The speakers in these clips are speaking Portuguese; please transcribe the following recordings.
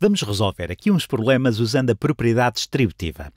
Vamos resolver aqui uns problemas usando a propriedade distributiva.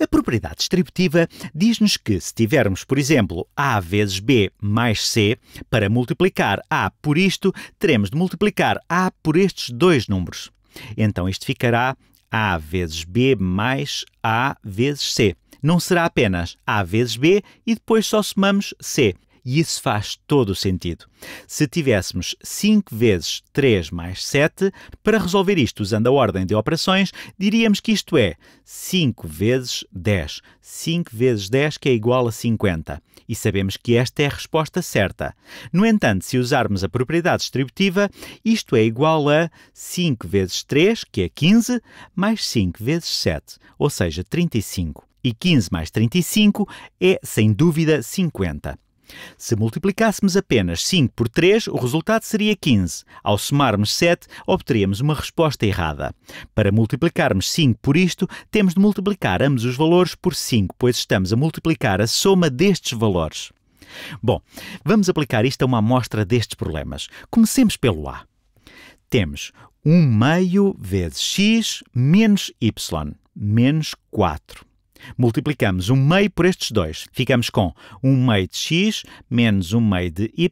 A propriedade distributiva diz-nos que, se tivermos, por exemplo, A vezes B mais C, para multiplicar A por isto, teremos de multiplicar A por estes dois números. Então isto ficará A vezes B mais A vezes C. Não será apenas A vezes B e depois só somamos C. E isso faz todo o sentido. Se tivéssemos 5 vezes 3 mais 7, para resolver isto usando a ordem de operações, diríamos que isto é 5 vezes 10. 5 vezes 10 que é igual a 50. E sabemos que esta é a resposta certa. No entanto, se usarmos a propriedade distributiva, isto é igual a 5 vezes 3, que é 15, mais 5 vezes 7, ou seja, 35. E 15 mais 35 é, sem dúvida, 50. Se multiplicássemos apenas 5 por 3, o resultado seria 15. Ao somarmos 7, obteríamos uma resposta errada. Para multiplicarmos 5 por isto, temos de multiplicar ambos os valores por 5, pois estamos a multiplicar a soma destes valores. Bom, vamos aplicar isto a uma amostra destes problemas. Comecemos pelo A. Temos 1 meio vezes x menos y, menos 4. Multiplicamos 1 meio por estes dois. Ficamos com 1 meio de x menos 1 meio de y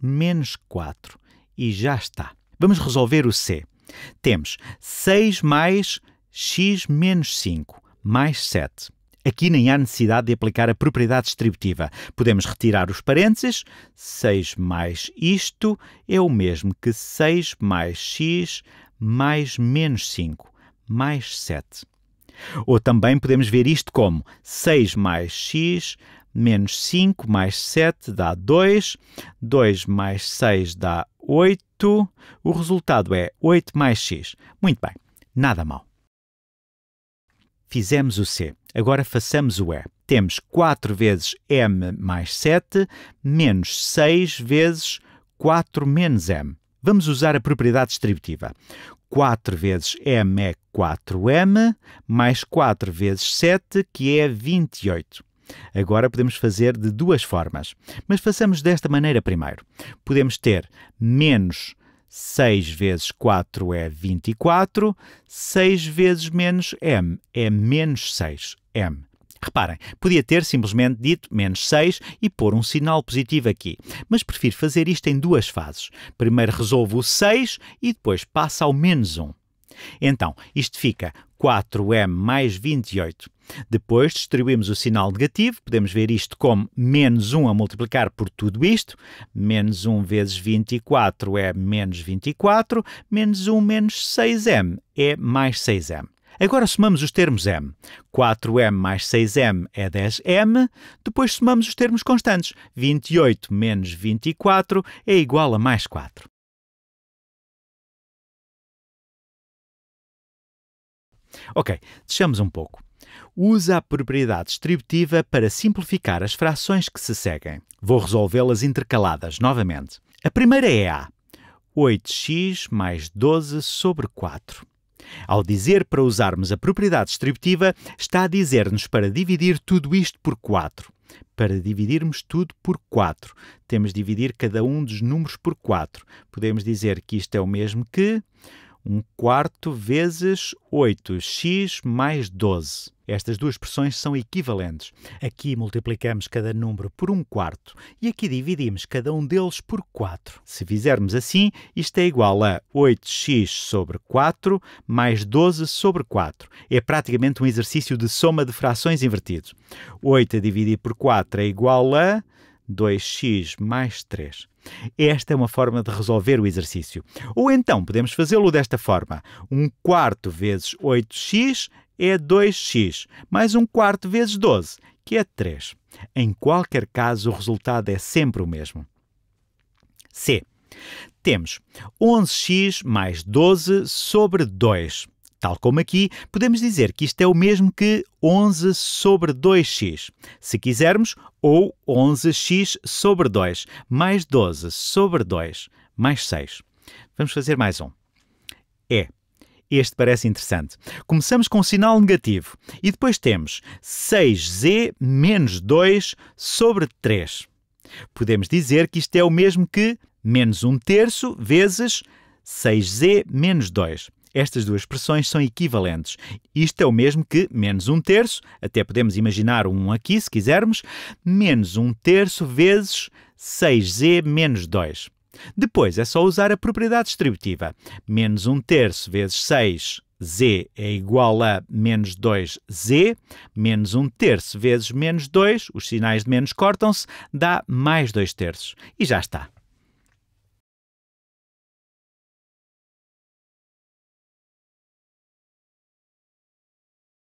menos 4. E já está. Vamos resolver o c. Temos 6 mais x menos 5 mais 7. Aqui nem há necessidade de aplicar a propriedade distributiva. Podemos retirar os parênteses. 6 mais isto é o mesmo que 6 mais x mais menos 5 mais 7. Ou também podemos ver isto como 6 mais x menos 5 mais 7 dá 2, 2 mais 6 dá 8, o resultado é 8 mais x. Muito bem, nada mal. Fizemos o C, agora façamos o E. Temos 4 vezes m mais 7 menos 6 vezes 4 menos m. Vamos usar a propriedade distributiva. 4 vezes m é 4m, mais 4 vezes 7, que é 28. Agora podemos fazer de duas formas, mas façamos desta maneira primeiro. Podemos ter menos 6 vezes 4 é 24, 6 vezes menos m é menos 6m. Reparem, podia ter simplesmente dito menos 6 e pôr um sinal positivo aqui, mas prefiro fazer isto em duas fases. Primeiro resolvo o 6 e depois passo ao menos 1. Então, isto fica 4m mais 28. Depois distribuímos o sinal negativo, podemos ver isto como menos 1 a multiplicar por tudo isto. Menos 1 vezes 24 é menos 24, menos 1 menos 6m é mais 6m. Agora somamos os termos m. 4m mais 6m é 10m. Depois somamos os termos constantes. 28 menos 24 é igual a mais 4. Ok, deixamos um pouco. Usa a propriedade distributiva para simplificar as frações que se seguem. Vou resolvê-las intercaladas novamente. A primeira é a 8x mais 12 sobre 4. Ao dizer para usarmos a propriedade distributiva, está a dizer-nos para dividir tudo isto por 4. Para dividirmos tudo por 4, temos de dividir cada um dos números por 4. Podemos dizer que isto é o mesmo que 1 quarto vezes 8, x mais 12. Estas duas expressões são equivalentes. Aqui multiplicamos cada número por um quarto e aqui dividimos cada um deles por 4. Se fizermos assim, isto é igual a 8x sobre 4 mais 12 sobre 4. É praticamente um exercício de soma de frações invertido. 8 a dividir por 4 é igual a 2x mais 3. Esta é uma forma de resolver o exercício. Ou então podemos fazê-lo desta forma: 1 quarto vezes 8x é 2x, mais 1 quarto vezes 12, que é 3. Em qualquer caso, o resultado é sempre o mesmo. C. Temos 11x mais 12 sobre 2. Tal como aqui, podemos dizer que isto é o mesmo que 11 sobre 2x, se quisermos, ou 11x sobre 2, mais 12 sobre 2, mais 6. Vamos fazer mais um. É este parece interessante. Começamos com um sinal negativo e depois temos 6z menos 2 sobre 3. Podemos dizer que isto é o mesmo que menos 1 terço vezes 6z menos 2. Estas duas expressões são equivalentes. Isto é o mesmo que menos 1 terço, até podemos imaginar um aqui se quisermos, menos 1 terço vezes 6z menos 2. Depois é só usar a propriedade distributiva. Menos 1 terço vezes 6, z é igual a menos 2z, menos 1 terço vezes menos 2, os sinais de menos cortam-se, dá mais 2 terços. E já está.